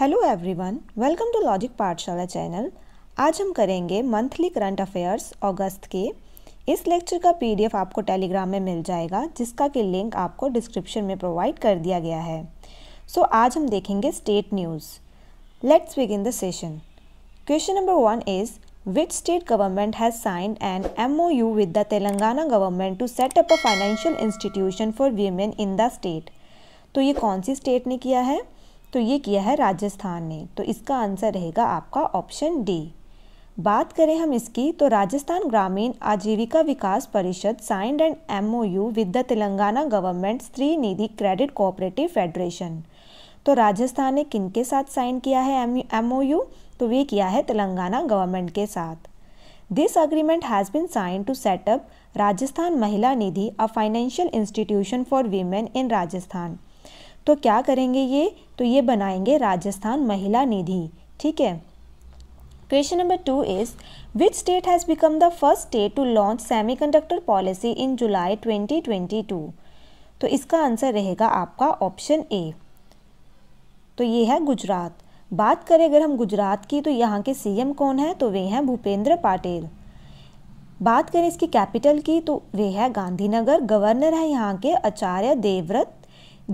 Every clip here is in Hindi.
Hello everyone welcome to Logic Pathshala channel आज हम करेंगे मंथली करंट अफेयर्स अगस्त के इस लेक्चर का पीडीएफ आपको टेलीग्राम में मिल जाएगा जिसका कि लिंक आपको डिस्क्रिप्शन में प्रोवाइड कर दिया गया है सो so, आज हम देखेंगे state news let's begin the session question number one is government has signed and M O U with the Telangana government to set up a financial institution for women in the state तो ये कौन सी स्टेट ने किया है तो ये किया है राजस्थान ने तो इसका आंसर रहेगा आपका ऑप्शन डी बात करें हम इसकी तो राजस्थान ग्रामीण Ajeevika Vikas Parishad signed and M with the Telangana government Stree Nidhi credit cooperative federation तो राजस्थान ने किन के साथ साइन किया है एम तो वे किया है तेलंगाना गवर्नमेंट के साथ this agreement has been sign to set up Rajasthan Mahila Nidhi a financial institution for women in Rajasthan तो क्या करेंगे ये तो ये बनाएंगे राजस्थान महिला निधि ठीक है Question number 2 is which state first state to launch semiconductor policy in July twenty twenty 2022 तो इसका आंसर रहेगा आपका ऑप्शन ए तो ये है गुजरात बात करें अगर हम गुजरात की तो यहाँ के सीएम कौन है तो वे हैं भूपेंद्र पाटिल बात करें इसकी कैपिटल की तो वे है गांधीनगर गवर्नर है यहाँ के Acharya Devvrat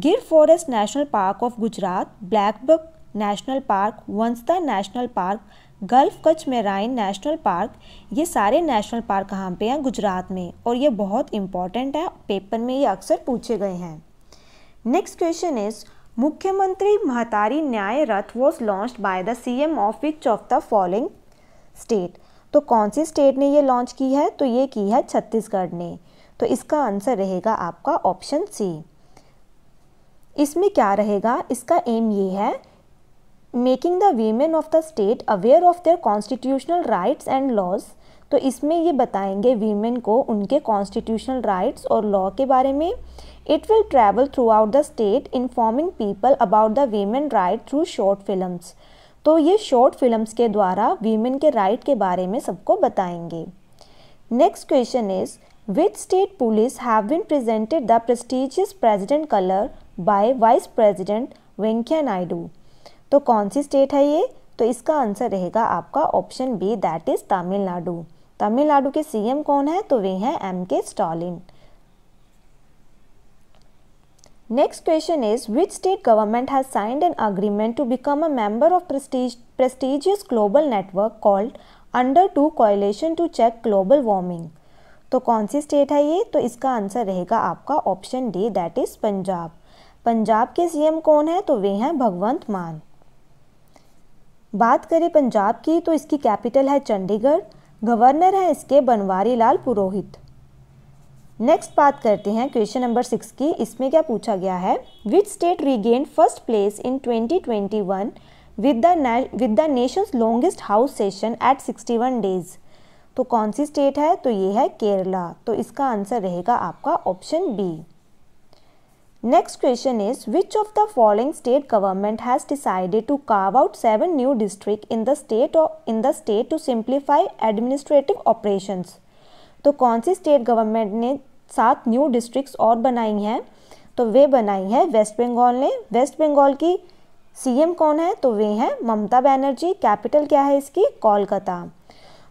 Gir forest national park of Gujarat blackbuck national park Vansda national park gulf Kutch marine national park ये सारे नेशनल पार्क कहाँ पे हैं गुजरात में और ये बहुत इंपॉर्टेंट है पेपर में ये अक्सर पूछे गए हैं नेक्स्ट क्वेश्चन इज मुख्यमंत्री Mahtari Nyay Rath was launch by the M of which of the following state तो कौन सी स्टेट ने ये लॉन्च की है तो ये की है छत्तीसगढ़ ने तो इसका आंसर रहेगा आपका ऑप्शन सी इसमें क्या रहेगा इसका एम ये है making the women of the state aware of their constitutional rights and laws तो इसमें ये बताएंगे वीमेन को उनके कॉन्स्टिट्यूशनल राइट्स और लॉ के बारे में it will travel throughout the state informing people about the women right through short films तो ये शॉर्ट फिल्म्स के द्वारा वीमेन के राइट के बारे में सबको बताएंगे next question is which state police have been presented the prestigious president colour by vice president Venkaiah Naidu तो कौन सी स्टेट है ये तो इसका आंसर रहेगा आपका option B that is Tamil Nadu Tamil Nadu के सीएम कौन है तो वे हैं M K Stalin next question is which state government has signed an agreement to become a member of prestigious global network called under two coalition to check global warming तो कौन सी स्टेट है ये तो इसका आंसर रहेगा आपका option D that is Punjab Punjab के सीएम कौन है तो वे हैं भगवंत मान बात करें पंजाब की तो इसकी कैपिटल है चंडीगढ़ गवर्नर है इसके बनवारी लाल पुरोहित नेक्स्ट बात करते हैं क्वेश्चन नंबर सिक्स की इसमें क्या पूछा गया है which state regain first place in 2021 with the with the nation's longest house session at 61 days तो कौन सी स्टेट है तो ये है केरला तो इसका आंसर रहेगा आपका option B next question is which of the following state government has decided to carve out seven new district in the state in the state to simplify administrative operation तो कौन सी स्टेट गवर्नमेंट ने सात न्यू डिस्ट्रिक्ट और बनाई हैं तो वे बनाई हैं वेस्ट बंगाल ने वेस्ट बंगाल की सीएम कौन है तो वे हैं ममता बनर्जी कैपिटल क्या है इसकी कोलकाता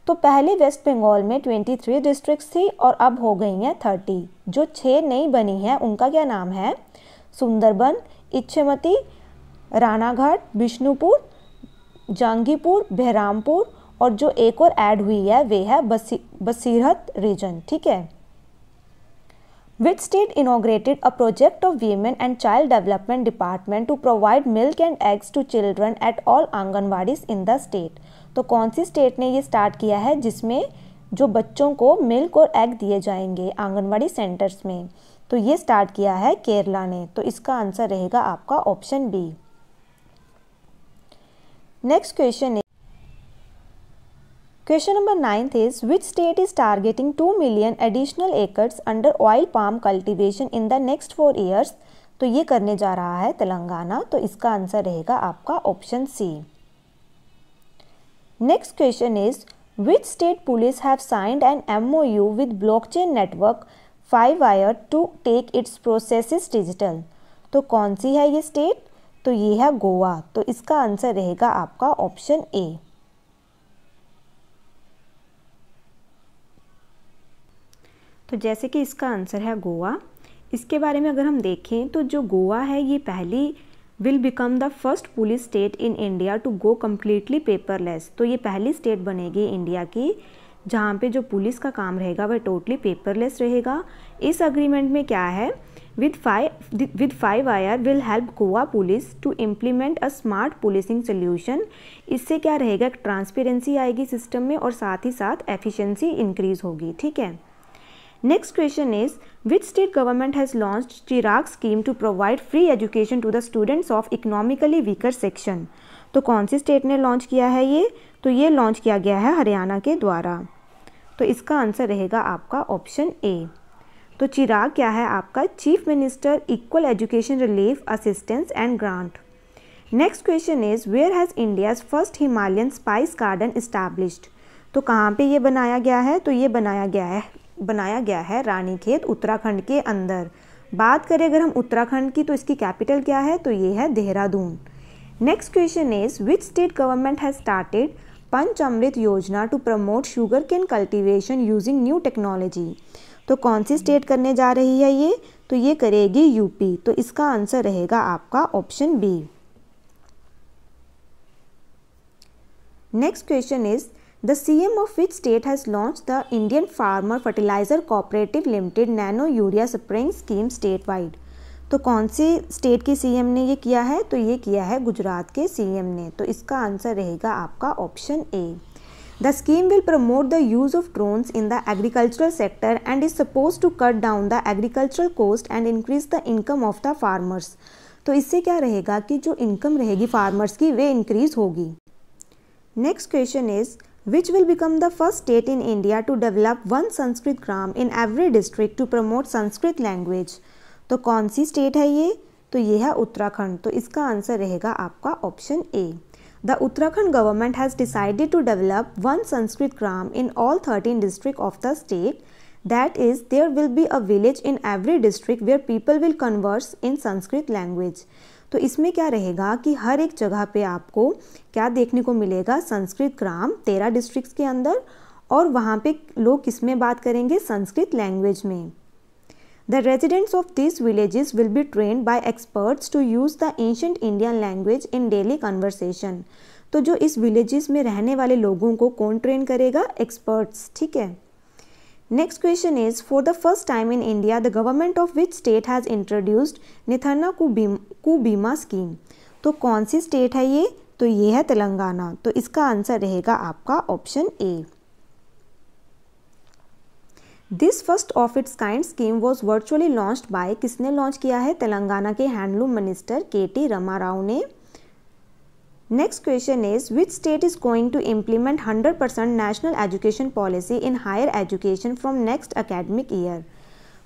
तो पहले वेस्ट बंगाल में 23 डिस्ट्रिक्ट्स थी और अब हो गई हैं थर्टी जो छः नई बनी हैं उनका क्या नाम है सुंदरबन इच्छमती रानाघाट बिष्णुपुर जांगीपुर बहरामपुर और जो एक और ऐड हुई है वे है बसी बसीरहत रीजन ठीक है with state inaugurated a project of women and child development department to provide milk and eggs to children at all anganwadis in the state तो कौन सी स्टेट ने ये स्टार्ट किया है जिसमें जो बच्चों को मिल्क और एग दिए जाएंगे आंगनवाड़ी सेंटर्स में तो ये स्टार्ट किया है केरला ने तो इसका आंसर रहेगा आपका option B next question question number ninth is which state is targeting two million additional acres under oil palm cultivation in the next four years तो ये करने जा रहा है तेलंगाना तो इसका आंसर रहेगा आपका option C Next question is which state police have signed an MOU with blockchain network five to take its processes digital to kaun si hai ye state to ye hai goa to iska answer rahega aapka option a तो जैसे कि इसका आंसर है गोवा इसके बारे में अगर हम देखें तो जो गोवा है ये पहली will become the first police state in India to go completely paperless तो ये पहली स्टेट बनेगी इंडिया की जहाँ पे जो पुलिस का काम रहेगा वह टोटली पेपरलेस रहेगा इस अग्रीमेंट में क्या है with five with five ire will help Goa police to implement a smart policing solution इससे क्या रहेगा एक ट्रांसपेरेंसी आएगी सिस्टम में और साथ ही साथ एफिशिएंसी इंक्रीज होगी ठीक है next question is which state government has launch Chirag scheme to provide free education to the students of economically weaker section तो कौन सी स्टेट ने लॉन्च किया है ये तो ये लॉन्च किया गया है हरियाणा के द्वारा तो इसका आंसर रहेगा आपका ऑप्शन ए तो चिराग क्या है आपका chief minister equal education relief assistance and grant next question is where has India's first Himalayan spice garden established तो कहाँ पे ये बनाया गया है तो ये बनाया गया है बनाया गया है रानीखेत उत्तराखंड के अंदर बात करें अगर हम उत्तराखंड की तो इसकी कैपिटल क्या है तो ये है Dehradun next question is which state government has started Panch Amrit Yojana to promote sugarcane cultivation using new technology तो कौन सी स्टेट करने जा रही है ये तो ये करेगी यूपी तो इसका आंसर रहेगा आपका option B next question is The CM of which state has launched the Indian Farmer Fertilizer Cooperative Limited Nano Urea Spraying Scheme statewide? तो कौन सी स्टेट के सीएम ने ये किया है तो ये किया है गुजरात के सीएम ने तो इसका आंसर रहेगा आपका option A the scheme will promote the use of drones in the agricultural sector and is suppose to cut down the agricultural cost and increase the income of the farmers तो इससे क्या रहेगा कि जो इनकम रहेगी फार्मर्स की वे इंक्रीज होगी next question is which will become the first state in India to develop one Sanskrit gram in every district to promote Sanskrit language. तो कौन सी स्टेट है ये तो ये है उत्तराखंड तो इसका आंसर रहेगा आपका option A the Uttarakhand government has decided to develop one Sanskrit gram in all thirteen district of the state that is there will be a village in every district where people will converse in sanskrit language तो इसमें क्या रहेगा कि हर एक जगह पे आपको क्या देखने को मिलेगा संस्कृत ग्राम तेरह डिस्ट्रिक्ट्स के अंदर और वहाँ पे लोग किस में बात करेंगे संस्कृत लैंग्वेज में the residents of this villages will be train by experts to use the ancient Indian language in daily conversation तो जो इस विलेजेस में रहने वाले लोगों को कौन ट्रेन करेगा एक्सपर्ट्स ठीक है next question is for the first time in India the government of which state has introduced Nethanna ku Bima scheme तो कौन सी स्टेट है ये तो ये है तेलंगाना तो इसका आंसर रहेगा आपका option A this first of its kind scheme was virtually launch by किसने लॉन्च किया है तेलंगाना के handloom minister K T Rama Rao ने next question is which state is going to implement 100 percent national education policy in higher education from next academic year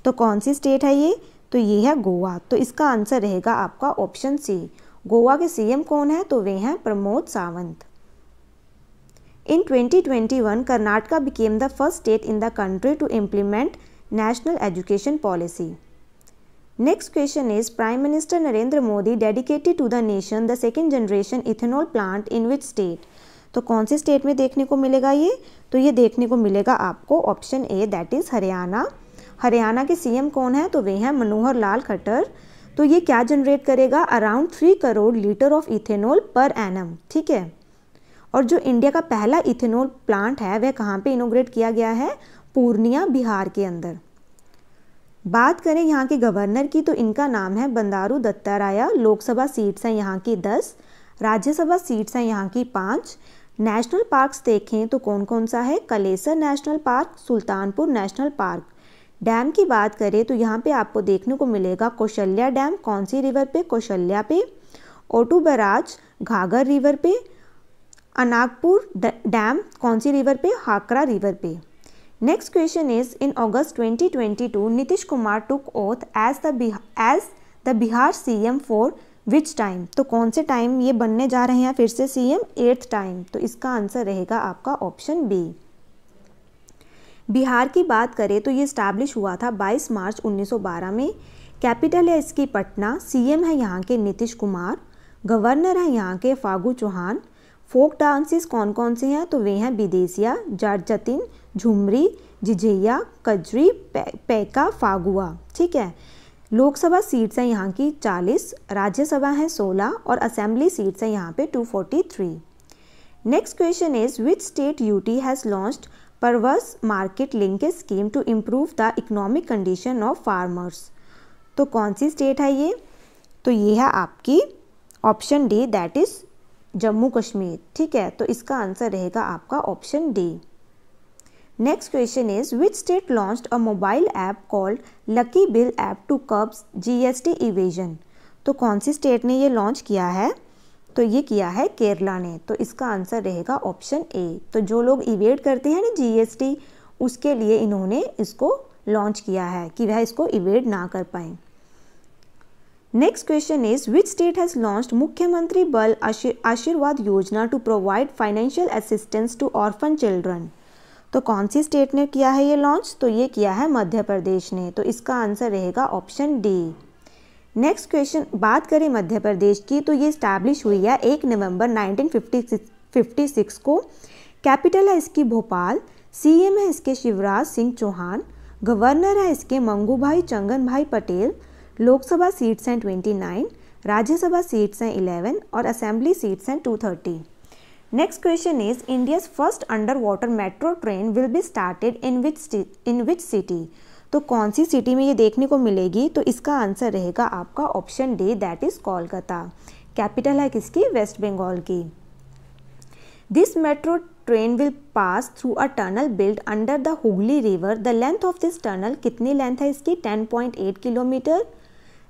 तो कौन सी स्टेट है ये तो ये है गोवा तो इसका आंसर रहेगा आपका ऑप्शन सी गोवा के सीएम कौन है तो वे हैं Pramod Sawant in 2021 twenty one Karnataka became the first state in the country to implement national education policy next question is prime minister Narendra Modi dedicated to the nation the second generation ethanol plant in which state तो कौन से स्टेट में देखने को मिलेगा ये तो ये देखने को मिलेगा आपको option A that is Haryana Haryana के सीएम कौन है तो वे हैं मनोहर लाल खट्टर तो ये क्या जनरेट करेगा around three crore litre of ethanol per annum ठीक है और जो इंडिया का पहला इथेनॉल प्लांट है वह कहाँ पे इनोग्रेट किया गया है पूर्णिया बिहार के अंदर बात करें यहाँ के गवर्नर की तो इनका नाम है बंदारू दत्ताराया लोकसभा सीट्स हैं यहाँ की दस राज्यसभा सीट्स हैं यहाँ की पाँच नेशनल पार्क्स देखें तो कौन कौन सा है Kalesar national park Sultanpur national park dam की बात करें तो यहाँ पे आपको देखने को मिलेगा कौशल्या डैम कौन सी रिवर पे कौशल्या पे ओटू बराज घाघर रिवर पे अनागपुर डैम कौन सी रिवर पे हाकरा रिवर पे next question is in August 2022 Nitish Kumar took oath as the as the Bihar CM for which time तो कौन से टाइम ये बनने जा रहे हैं फिर से सीएम एट्थ टाइम तो इसका आंसर रहेगा आपका ऑप्शन बी बिहार की बात करें तो ये इस्टेब्लिश हुआ था 22 मार्च 1912 में कैपिटल है इसकी पटना सीएम है यहाँ के नीतीश कुमार गवर्नर है यहाँ के फागू चौहान फोक डांसेस कौन कौन से हैं तो वे हैं विदेशिया जट जतिन झुमरी जिझैया कजरी पे, पैका फागुआ ठीक है लोकसभा सीट्स हैं यहाँ की 40 राज्यसभा हैं 16 और असेंबली सीट्स हैं यहाँ पे 243 next question is which state UT has launched Parvaz market link scheme to improve the economic condition of farmers तो कौन सी स्टेट है ये तो ये है आपकी option D that is Jammu Kashmir ठीक है तो इसका आंसर रहेगा आपका option D next question is which state launch a mobile app called lucky bill app to curbs GST evasion तो कौन सी स्टेट ने ये लॉन्च किया है तो ये किया है केरला ने तो इसका आंसर रहेगा ऑप्शन ए तो जो लोग इवेड करते हैं ना जीएसटी उसके लिए इन्होंने इसको लॉन्च किया है कि वह इसको इवेड ना कर पाए next question is which state has launch Mukhyamantri Bal Ashirwad Yojana to provide financial assistance to orphan children तो कौन सी स्टेट ने किया है ये लॉन्च तो ये किया है मध्य प्रदेश ने तो इसका आंसर रहेगा ऑप्शन डी नेक्स्ट क्वेश्चन बात करें मध्य प्रदेश की तो ये स्टैब्लिश हुई है एक नवंबर 1956 को कैपिटल है इसकी भोपाल सीएम है इसके शिवराज सिंह चौहान गवर्नर है इसके मंगू भाई चंगन भाई पटेल लोकसभा सीट्स हैं 29 राज्यसभा सीट्स हैं 11 और असेंबली सीट्स हैं 230 next question is India's first underwater metro train will be started in which in which city तो कौन सी सिटी में ये देखने को मिलेगी तो इसका आंसर रहेगा आपका option D that is Kolkata capital है किसकी वेस्ट बंगाल की this metro train will pass through a tunnel build under the Hooghly river the length of this tunnel कितनी लेंथ है इसकी 10.8 kilometre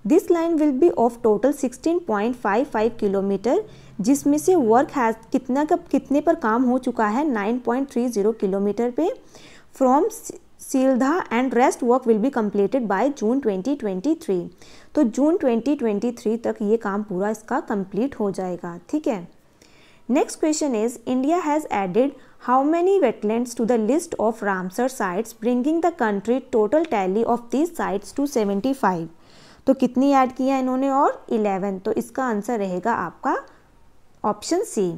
this line will be of total 16.55 kilometre जिसमें से वर्क हैज कितना कब कितने पर काम हो चुका है 9.30 किलोमीटर पे फ्रॉम सील्धा and rest work will be completed by June 2023 तो जून 2023 तक ये काम पूरा इसका कंप्लीट हो जाएगा ठीक है next question is India has added how many wetlands to the list of Ramsar sites bringing the country total tally of these sites to 75 तो कितनी ऐड किया इन्होंने और 11 तो इसका आंसर रहेगा आपका ऑप्शन सी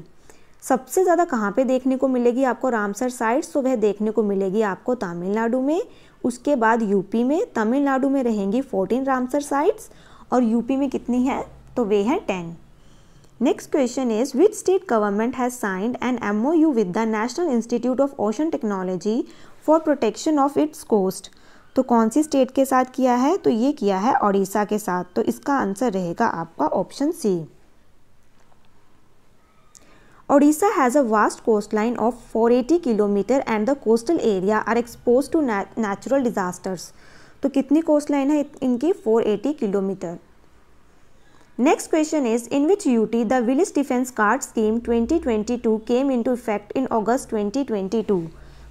सबसे ज़्यादा कहाँ पे देखने को मिलेगी आपको रामसर साइट्स तो वह देखने को मिलेगी आपको तमिलनाडु में उसके बाद यूपी में तमिलनाडु में रहेंगी फोर्टीन रामसर साइट्स और यूपी में कितनी है तो वे हैं ten next question is which state government has signed an M O U with the National Institute of Ocean Technology for protection of its coast तो कौन सी स्टेट के साथ किया है तो ये किया है ओडिशा के साथ तो इसका आंसर रहेगा आपका option C Odisha has a vast coastline of 480 kilometre and the coastal area are exposed to natural disasters तो कितनी कोस्ट लाइन है इनकी 480 kilometre next question is in which UT the village defence guard scheme 2022 came to effect in August 2022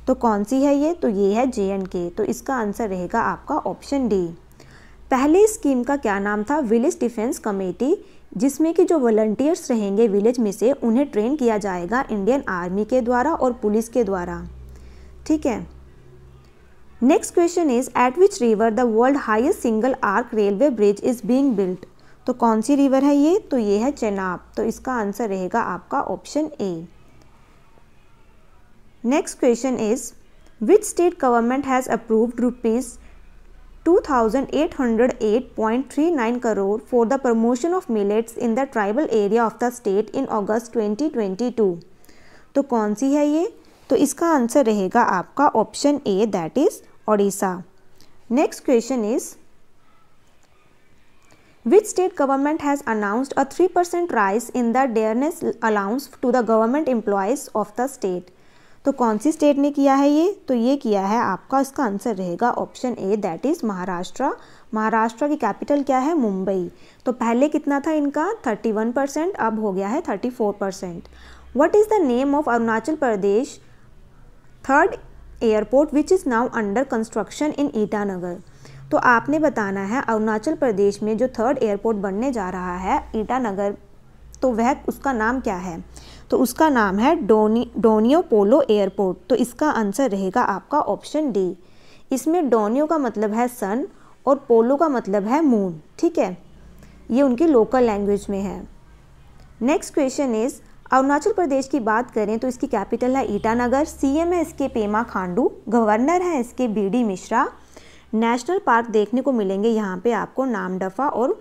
तो कौन सी है ये तो ये है जे एंड के तो इसका आंसर रहेगा आपका ऑप्शन डी पहले स्कीम का क्या नाम था विलेज डिफेंस कमेटी जिसमें कि जो वॉल्टियर्स रहेंगे विलेज में से उन्हें ट्रेन किया जाएगा इंडियन आर्मी के द्वारा और पुलिस के द्वारा ठीक है next question is at which river the world highest single arch railway bridge is being built तो कौन सी रिवर है ये तो ये है चेनाब तो इसका आंसर रहेगा आपका option A next question is which state government has approved rupees 2,808.39 crore for the promotion of millets in the tribal area of the state in August 2022. तो कौन सी है ये तो इसका आंसर रहेगा आपका option A that is Odisha next question is which state government has announced a 3% percent rise in the dearness allowance to the government employees of the state तो कौन सी स्टेट ने किया है ये तो ये किया है आपका इसका आंसर रहेगा option A that is Maharashtra Maharashtra की कैपिटल क्या है मुंबई तो पहले कितना था इनका 31 परसेंट अब हो गया है 34 percent what is the name of Arunachal Pradesh third airport which is now under construction in Itanagar तो आपने बताना है अरुणाचल प्रदेश में जो थर्ड एयरपोर्ट बनने जा रहा है ईटानगर तो वह उसका नाम क्या है तो उसका नाम है डोनी डोनियो पोलो एयरपोर्ट तो इसका आंसर रहेगा आपका ऑप्शन डी इसमें डोनियो का मतलब है सन और पोलो का मतलब है मून ठीक है ये उनके लोकल लैंग्वेज में है next question is Arunachal Pradesh की बात करें तो इसकी कैपिटल है ईटानगर सी एम है इसके पेमा खांडू गवर्नर हैं इसके B D Mishra national park देखने को मिलेंगे यहाँ पे आपको नामडफा और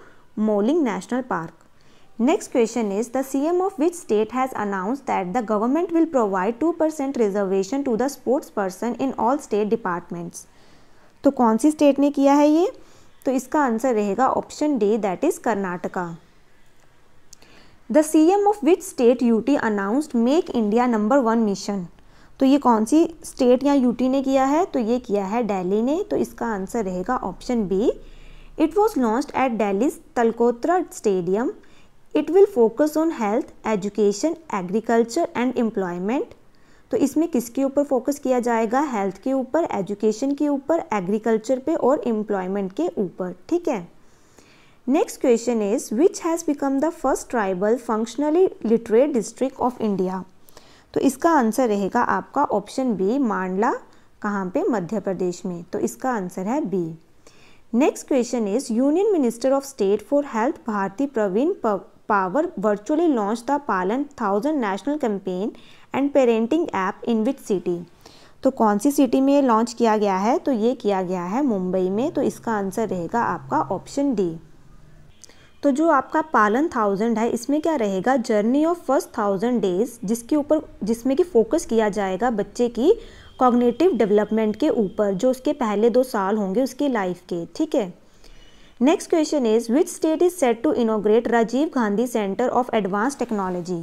Mouling national park Next question is the CM of which state has announced that the government will provide 2% reservation to the sports person in all state departments. तो कौन सी स्टेट ने किया है ये तो इसका आंसर रहेगा option D that is Karnataka the C M of which state UT announced make India number one mission तो ये कौन सी स्टेट या यूटी ने किया है तो ये किया है दिल्ली ने तो इसका आंसर रहेगा option B it was launched at Delhi's Talkatora stadium it will focus on health education agriculture and employment तो इसमें किसके ऊपर फोकस किया जाएगा हेल्थ के ऊपर एजुकेशन के ऊपर एग्रीकल्चर पे और एम्प्लॉयमेंट के ऊपर ठीक है next question is which has become the first tribal functionally literate district of India तो इसका आंसर रहेगा आपका ऑप्शन बी मांडला कहाँ पे मध्य प्रदेश में तो इसका आंसर है B next question is union minister of state for health Bharati Pravin power virtually launched the Palan 1000 national campaign and parenting app in which city? तो कौन सी सिटी में ये लॉन्च किया गया है तो ये किया गया है मुंबई में तो इसका आंसर रहेगा आपका ऑप्शन डी तो जो आपका पालन थाउजेंड है इसमें क्या रहेगा journey of first thousand days जिसके ऊपर जिसमें कि फोकस किया जाएगा बच्चे की कॉग्नेटिव डेवलपमेंट के ऊपर जो उसके पहले दो साल होंगे उसकी लाइफ के ठीक है next question is which state is set to inaugurate Rajiv Gandhi centre of advance technology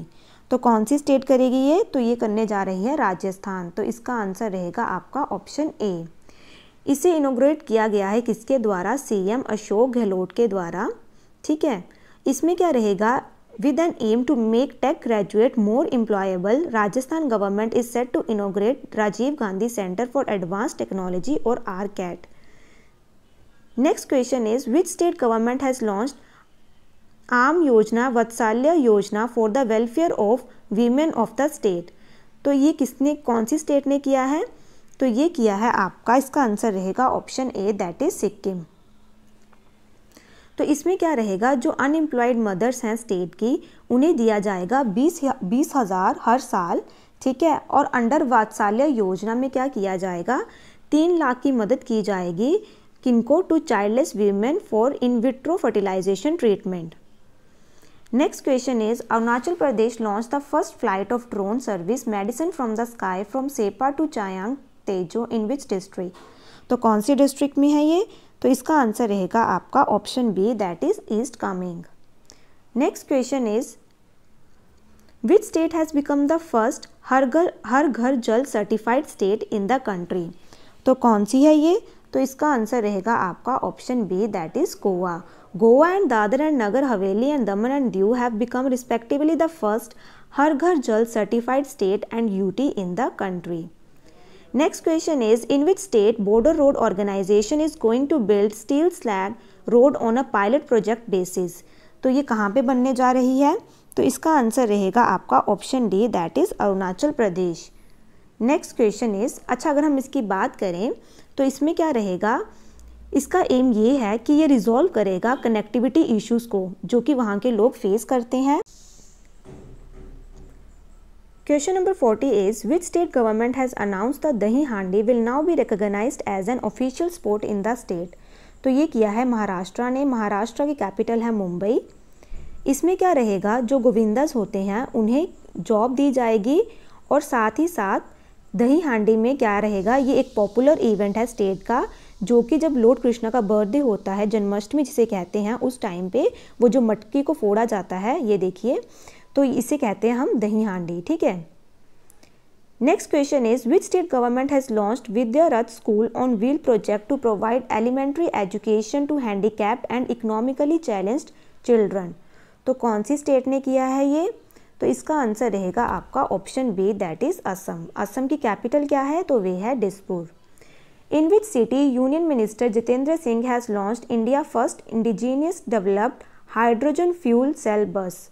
तो कौन सी स्टेट करेगी ये तो ये करने जा रही है राजस्थान तो इसका आंसर रहेगा आपका ऑप्शन ए इसे इनोग्रेट किया गया है किसके द्वारा सीएम अशोक गहलोत के द्वारा ठीक है इसमें क्या रहेगा with an aim to make tech graduate more employable Rajasthan government is set to inaugurate Rajiv Gandhi centre for advance technology और R CAT next question is which state government has launched आम योजना Vatsalya Yojana for the welfare of women of the state तो ये किसने कौन सी स्टेट ने किया है तो ये किया है आपका इसका आंसर रहेगा option A that is Sikkim तो इसमें क्या रहेगा जो अनएम्प्लॉयड मदर्स हैं स्टेट की उन्हें दिया जाएगा बीस बीस हज़ार हर साल ठीक है और अंडर वात्साल्य योजना में क्या किया जाएगा तीन लाख की मदद की जाएगी किनको to childless women for in vitro fertilisation treatment next question is Arunachal Pradesh launch the first flight of drone service medicine from the sky from Sepa to Chayang Tajo in which district तो कौन सी डिस्ट्रिक्ट में है ये तो इसका आंसर रहेगा आपका option B that is east coming next question is which state has become the first Har Ghar Har Ghar Jal certified state in the country तो कौन सी है ये तो इसका आंसर रहेगा आपका option B that is Goa Goa and Dadra and Nagar Haveli and Daman and Diu have become respectively the first Har Ghar Jal certified state and UT in the country next question is in which state border road organisation is going to build steel slag road on a pilot project basis तो ये कहाँ पे बनने जा रही है तो इसका आंसर रहेगा आपका option D that is Arunachal Pradesh next question is अच्छा अगर हम इसकी बात करें तो इसमें क्या रहेगा इसका एम ये है कि ये रिजॉल्व करेगा कनेक्टिविटी इश्यूज को जो कि वहाँ के लोग फेस करते हैं question number 40 is which state government has announce the Dahi Handi will now be recognise as an official sport in the state तो ये किया है महाराष्ट्र ने महाराष्ट्र की कैपिटल है मुंबई इसमें क्या रहेगा जो गोविंदस होते हैं उन्हें जॉब दी जाएगी और साथ ही साथ दही हांडी में क्या रहेगा ये एक पॉपुलर इवेंट है स्टेट का जो कि जब लॉर्ड कृष्णा का बर्थडे होता है जन्माष्टमी जिसे कहते हैं उस टाइम पे वो जो मटकी को फोड़ा जाता है ये देखिए तो इसे कहते हैं हम दही हांडी ठीक है next question is which state government has Vidya Vidyarath school on wheel project to provide elementary education to handicapped and economically challenged children तो कौन सी स्टेट ने किया है ये तो इसका आंसर रहेगा आपका option B that is Assam Assam की कैपिटल क्या है तो वे है Dispur in which city union minister Jitendra Singh has launch India first indigenous developed hydrogen fuel cell bus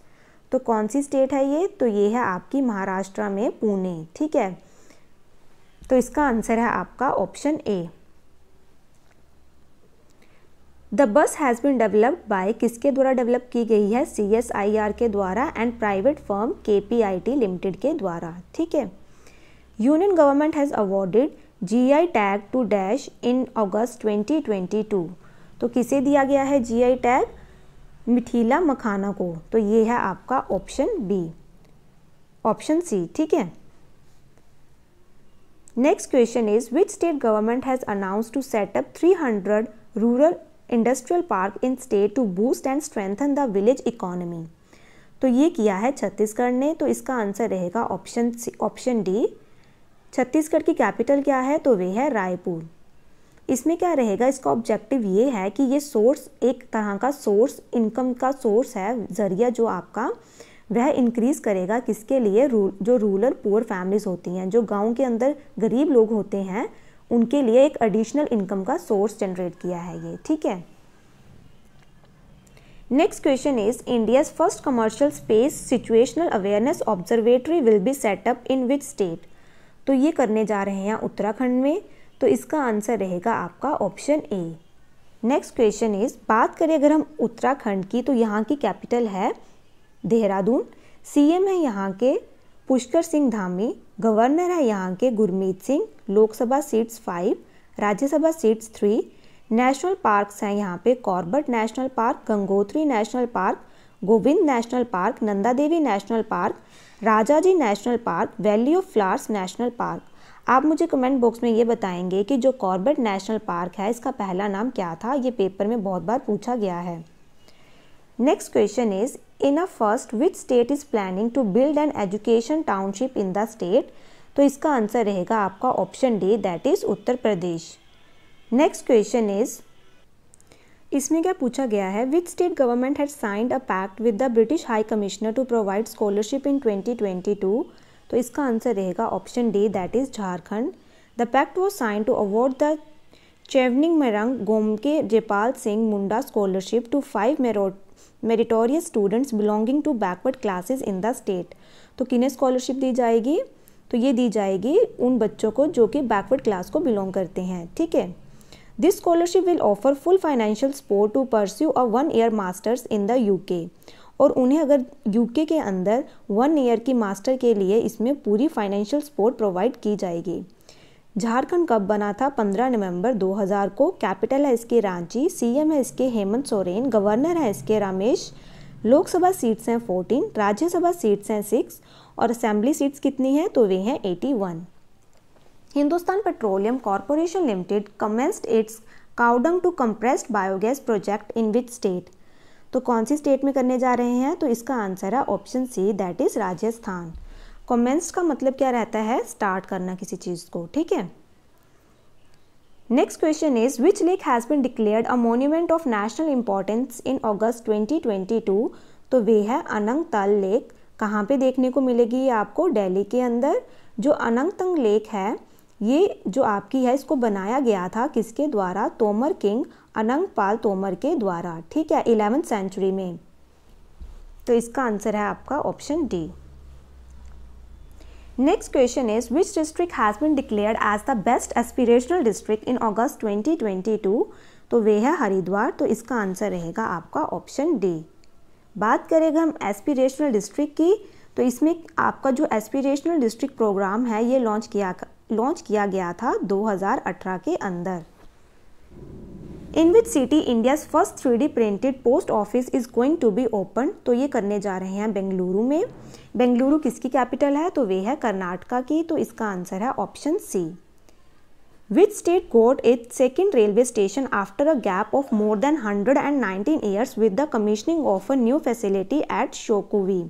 तो कौन सी स्टेट है ये तो ये है आपकी महाराष्ट्र में पुणे ठीक है तो इसका आंसर है आपका option A the bus has been developed by किसके द्वारा डेवलप की गई है सी एस आई आर के द्वारा and private firm K P I T limited के द्वारा ठीक है union government has awarded G I tag to dash in August 2022 तो किसे दिया गया है जी आई टैग मिथिला मखाना को तो ये है आपका ऑप्शन बी ऑप्शन सी ठीक है next question is which state government has announce to set up 300 rural industrial park in state to boost and strengthen the village economy तो ये किया है छत्तीसगढ़ ने तो इसका आंसर रहेगा ऑप्शन ऑप्शन डी छत्तीसगढ़ की कैपिटल क्या है तो वे है रायपुर इसमें क्या रहेगा इसका ऑब्जेक्टिव ये है कि ये सोर्स एक तरह का सोर्स इनकम का सोर्स है जरिया जो आपका वह इंक्रीज़ करेगा किसके लिए रू, जो रूरल पुअर फैमिलीज़ होती हैं जो गांव के अंदर गरीब लोग होते हैं उनके लिए एक एडिशनल इनकम का सोर्स जनरेट किया है ये ठीक है next question is India's first commercial space situational awareness observatory will be set up in which state तो ये करने जा रहे हैं उत्तराखंड में तो इसका आंसर रहेगा आपका option A next question is बात करें अगर हम उत्तराखंड की तो यहाँ की कैपिटल है देहरादून सीएम है यहाँ के पुष्कर सिंह धामी गवर्नर है यहाँ के Gurmeet Singh Lok Sabha seats five Rajya Sabha seats three national parks हैं यहाँ पे Corbett national park Gangotri national park Govind national park Nanda Devi national park Rajaji national park valley of flowers national park आप मुझे कमेंट बॉक्स में ये बताएंगे कि जो कॉर्बर्ट नेशनल पार्क है इसका पहला नाम क्या था ये पेपर में बहुत बार पूछा गया है next question is in a first which state is planning to build an education township in the state तो इसका आंसर रहेगा आपका option D that is Uttar Pradesh next question is इसमें क्या पूछा गया है which state government had signed a pact with the British high commissioner to provide scholarship in 2022 तो इसका आंसर रहेगा option D that is Jharkhand the pact was sign to award the Chevening Marang Gomke Jaipal Singh Munda scholarship to five merit meritorious students belonging to backward classes in the state तो किन्हें स्कॉलरशिप दी जाएगी तो ये दी जाएगी उन बच्चों को जो कि बैकवर्ड क्लास को बिलोंग करते हैं ठीक है this scholarship will offer full financial support to pursue a one year masters in the UK और उन्हें अगर यूके के अंदर वन ईयर की मास्टर के लिए इसमें पूरी फाइनेंशियल सपोर्ट प्रोवाइड की जाएगी झारखंड कब बना था 15 नवंबर 2000 को कैपिटल है इसके रांची सीएम है इसके हेमंत सोरेन गवर्नर है इसके रमेश लोकसभा सीट्स हैं 14 राज्यसभा सीट्स हैं 6 और असेंबली सीट्स कितनी हैं तो वे हैं 81 Hindustan petroleum corporation limited commenced its cow dung to compressed biogas project in which state तो कौन सी स्टेट में करने जा रहे हैं तो इसका आंसर है option C that is Rajasthan commence का मतलब क्या रहता है स्टार्ट करना किसी चीज़ को ठीक है next question is which lake has been declared a monument of national importance in August 2022 तो वे है अनंगताल लेक कहाँ पे देखने को मिलेगी ये आपको दिल्ली के अंदर जो अनंगतंग लेक है ये जो आपकी है इसको बनाया गया था किसके द्वारा तोमर किंग अनंगपाल तोमर के द्वारा ठीक है इलेवेंथ सेंचुरी में तो इसका आंसर है आपका option D Next question is which district has been declared as the best aspirational district in August 2022? तो वे है हरिद्वार तो इसका आंसर रहेगा आपका ऑप्शन डी बात करेंगे हम एस्पिरेशनल डिस्ट्रिक्ट की तो इसमें आपका जो एस्पिरेशनल डिस्ट्रिक्ट प्रोग्राम है ये लॉन्च किया लॉन्च किया गया था 2018 के अंदर in which city India's first three D printed post office is going to be open तो ये करने जा रहे हैं बेंगलुरु में बेंगलुरु किसकी कैपिटल है तो वे है कर्नाटका की तो इसका आंसर है option C which state got its second railway station after a gap of more than hundred and nineteen years with the commissioning of a new facility at Shokhuvi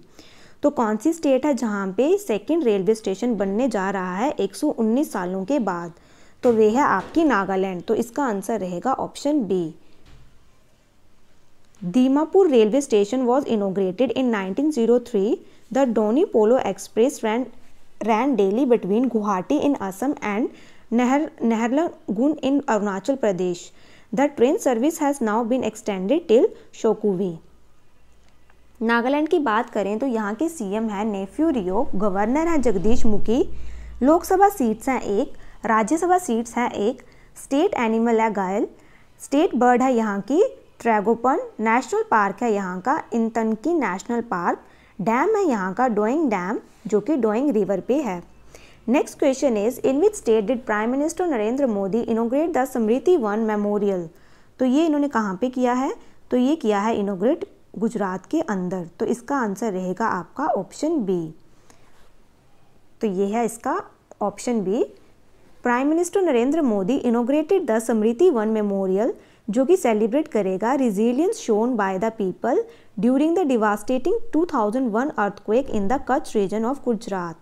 तो कौन सी स्टेट है जहाँ पे सेकेंड रेलवे स्टेशन बनने जा रहा है 119 सालों के बाद तो वे है आपकी नागालैंड तो इसका आंसर रहेगा option B Dimapur railway station was inaugurated in 1903 the Donyi Polo express ran ran daily between Guwahati in Assam and Nahar Naharlagun in Arunachal Pradesh the train service has now been extended till Shokhuvi Nagaland की बात करें तो यहाँ के सीएम हैं नेफ्यू रियो गवर्नर हैं जगदीश मुखी लोकसभा सीट्स हैं एक राज्यसभा सीट्स हैं एक स्टेट एनिमल है गायल स्टेट बर्ड है यहाँ की ट्रैगोपन नेशनल पार्क है यहाँ का इंतनकी नेशनल पार्क डैम है यहाँ का डोइंग डैम जो कि डोइंग रिवर पे है next question is in which state did prime minister Narendra Modi inaugurate the Smriti Van memorial तो ये इन्होंने कहाँ पे किया है तो ये किया है इनोग्रेट गुजरात के अंदर तो इसका आंसर रहेगा आपका ऑप्शन बी तो ये है इसका option B prime minister Narendra Modi inaugurated the Smriti Van memorial जो कि सेलिब्रेट करेगा resilience shown by the people during the devastating 2001 earthquake in the Kutch region of Gujarat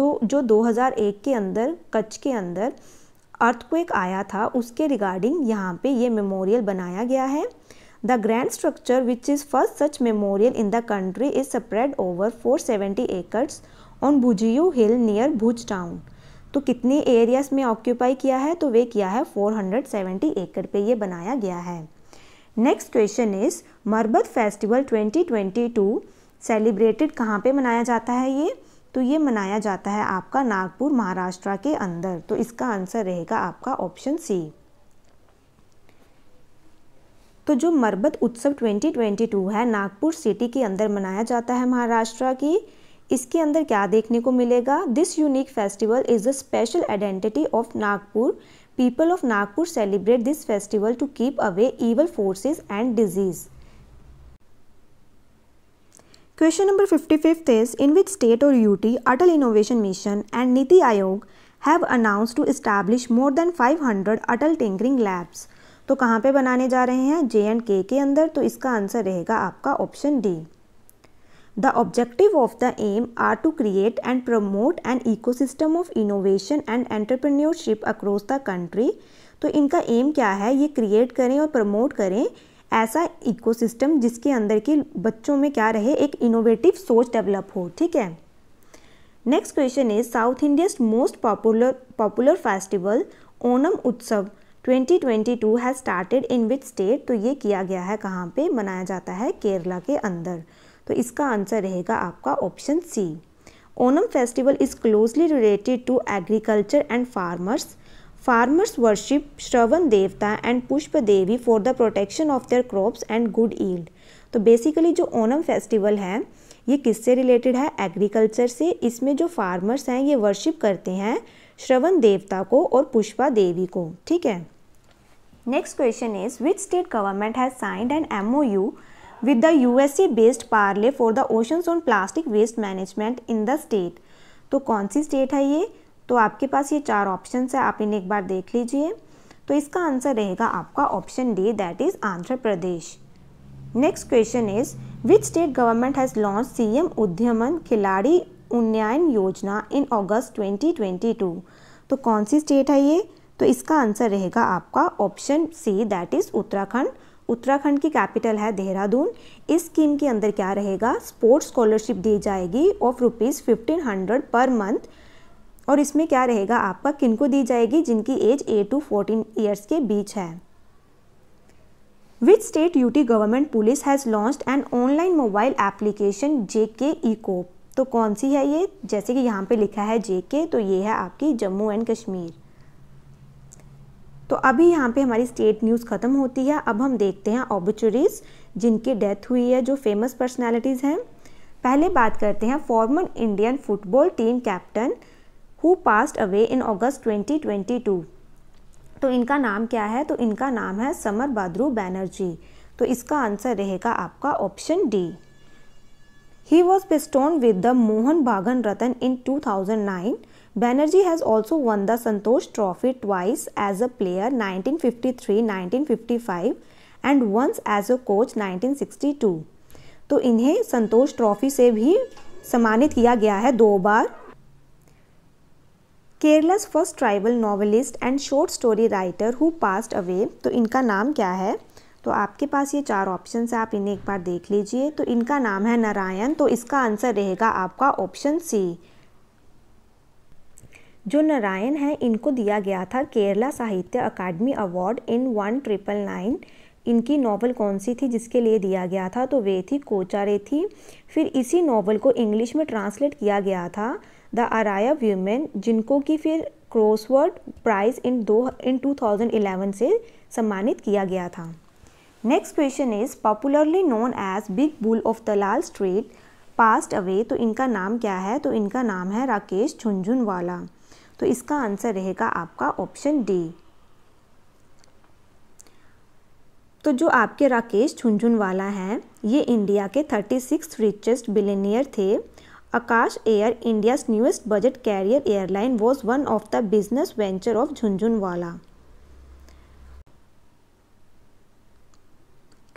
दो जो 2001 के अंदर कच्छ के अंदर अर्थक्वेक आया था उसके रिगार्डिंग यहाँ पे ये मेमोरियल बनाया गया है grand structure which is first such memorial in the country is spread over four 470 acres on Bhujiyo hill near Bhuj town तो कितने एरियाज़ में ऑक्यूपाई किया है तो वे किया है 470 एकड़ पे ये बनाया गया है next question is Marbat festival 2022 celebrated कहाँ पे मनाया जाता है ये तो ये मनाया जाता है आपका नागपुर महाराष्ट्र के अंदर तो इसका आंसर रहेगा आपका ऑप्शन सी तो जो मरबत उत्सव 2022 है नागपुर सिटी के अंदर मनाया जाता है महाराष्ट्र की इसके अंदर क्या देखने को मिलेगा this unique festival is the special identity of Nagpur people of Nagpur celebrate this festival to keep away evil forces and disease question number 55 is In which state or UT Atal Innovation Mission and Niti Aayog have announced to more than five 500 Atal Tinkering labs तो कहाँ पे बनाने जा रहे हैं जे एंड के के अंदर तो इसका आंसर रहेगा आपका option D The objective of the aim are to create and promote an ecosystem of innovation and entrepreneurship across the country. तो इनका aim क्या है ये create करें और promote करें ऐसा ecosystem जिसके अंदर के बच्चों में क्या रहे एक innovative सोच develop हो ठीक है next question is south India's most popular popular festival Onam उत्सव 2022 has started in which state तो ये किया गया है कहाँ पे मनाया जाता है केरला के अंदर तो इसका आंसर रहेगा आपका option C Onam festival is closely related to agriculture and farmers farmers worship Shravan Devata and Pushpa Devi for the protection of their crops and good yield तो बेसिकली जो ओनम फेस्टिवल है ये किससे रिलेटेड है एग्रीकल्चर से इसमें जो फार्मर्स हैं ये वर्शिप करते हैं श्रवण देवता को और पुष्पा देवी को ठीक है next question is which state government has signed an M O U with the USC based Parley for the oceans on plastic waste management in the state तो कौन सी स्टेट है ये तो आपके पास ये चार ऑप्शन है आप इन्हें एक बार देख लीजिए तो इसका आंसर रहेगा आपका option D that is Andhra Pradesh next question is which state government has launch C M Udyaman Khiladi Unnayan योजना इन अगस्त 2022 तो कौन सी स्टेट है ये तो इसका आंसर रहेगा आपका option C that is Uttarakhand Uttarakhand की कैपिटल है देहरादून इस स्कीम के अंदर क्या रहेगा स्पोर्ट्स स्कॉलरशिप दी जाएगी ऑफ रुपीज़ फिफ्टीन हंड्रेड पर मंथ और इसमें क्या रहेगा आपका किनको दी जाएगी जिनकी age a to fourteen years के बीच है which state UT government police has launched an online mobile application J K तो कौन सी है ये जैसे कि यहाँ पे लिखा है जे के तो ये है आपकी जम्मू एंड कश्मीर तो अभी यहाँ पे हमारी स्टेट न्यूज़ ख़त्म होती है अब हम देखते हैं ऑबिचुरीज जिनकी डेथ हुई है जो फेमस पर्सनैलिटीज हैं पहले बात करते हैं former Indian football team captain who passed away in August 2022 तो इनका नाम क्या है तो इनका नाम है समर बद्रू बैनर्जी तो इसका आंसर रहेगा आपका option D he was bestowed with the Mohun Bagan Ratan in 2009 Banerjee has also won the Santosh trophy twice as a player 1953-1955 and once as a coach 1962. तो इन्हें संतोष ट्रॉफी से भी सम्मानित किया गया है दो बार Kerala's first tribal novelist and short story writer who passed away तो इनका नाम क्या है तो आपके पास ये चार ऑप्शन है आप इन्हें एक बार देख लीजिए तो इनका नाम है नारायण तो इसका आंसर रहेगा आपका ऑप्शन सी जो नारायण हैं इनको दिया गया था Kerala Sahitya Akademi award in one triple nine इनकी नावल कौन सी थी जिसके लिए दिया गया था तो वे थी कोचारे थी फिर इसी नावल को इंग्लिश में ट्रांसलेट किया गया था द आराया व्यूमेन जिनको कि फिर क्रॉसवर्ड प्राइज इन दो इन 2011 से सम्मानित किया गया था next question is popularly known as big bull of Dalal Street passed away तो इनका नाम क्या है तो इनका नाम है राकेश झुंझुनवाला तो इसका आंसर रहेगा आपका ऑप्शन डी तो जो आपके राकेश झुंझुनवाला हैं ये इंडिया के थर्टी सिक्स रिचेस्ट बिलेनियर थे Akasa Air India's newest budget carrier airline was one of the business venture of Jhunjhunwala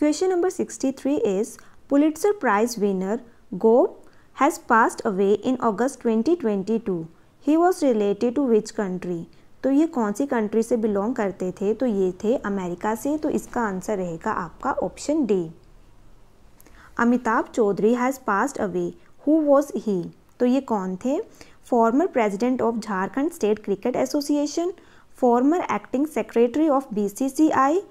three is 63 prize winner go has Go away in August twenty twenty 2022. He was related to which country तो ये कौन सी कंट्री से बिलोंग करते थे तो ये थे अमेरिका से तो इसका आंसर रहेगा आपका option D Amitabh Choudhary has passed away who was he तो ये कौन थे former president of Jharkhand state cricket association former acting secretary of I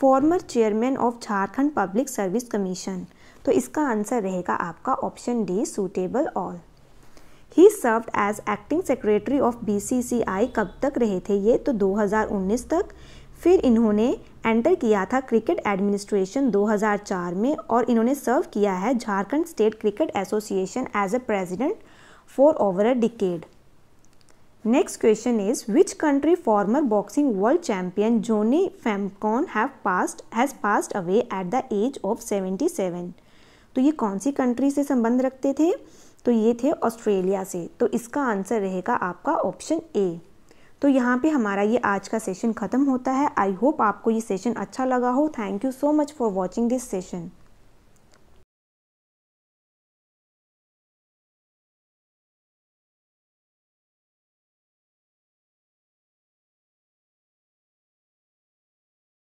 former chairman of Jharkhand public service commission तो इसका आंसर रहेगा आपका option D suitable all he served as acting secretary of BCCI कब तक रहे थे ये तो 2019 तक फिर इन्होंने एंटर किया था क्रिकेट एडमिनिस्ट्रेशन 2004 में और इन्होंने सर्व किया है Jharkhand state cricket association as a president for over a decade next question is which country former boxing world champion Johnny Famechon have passed has passed away at the age of 77 तो ये कौन सी कंट्री से संबंध रखते थे तो ये थे ऑस्ट्रेलिया से तो इसका आंसर रहेगा आपका ऑप्शन ए तो यहाँ पे हमारा ये आज का सेशन ख़त्म होता है आई होप आपको ये सेशन अच्छा लगा हो thank you so much for watching this session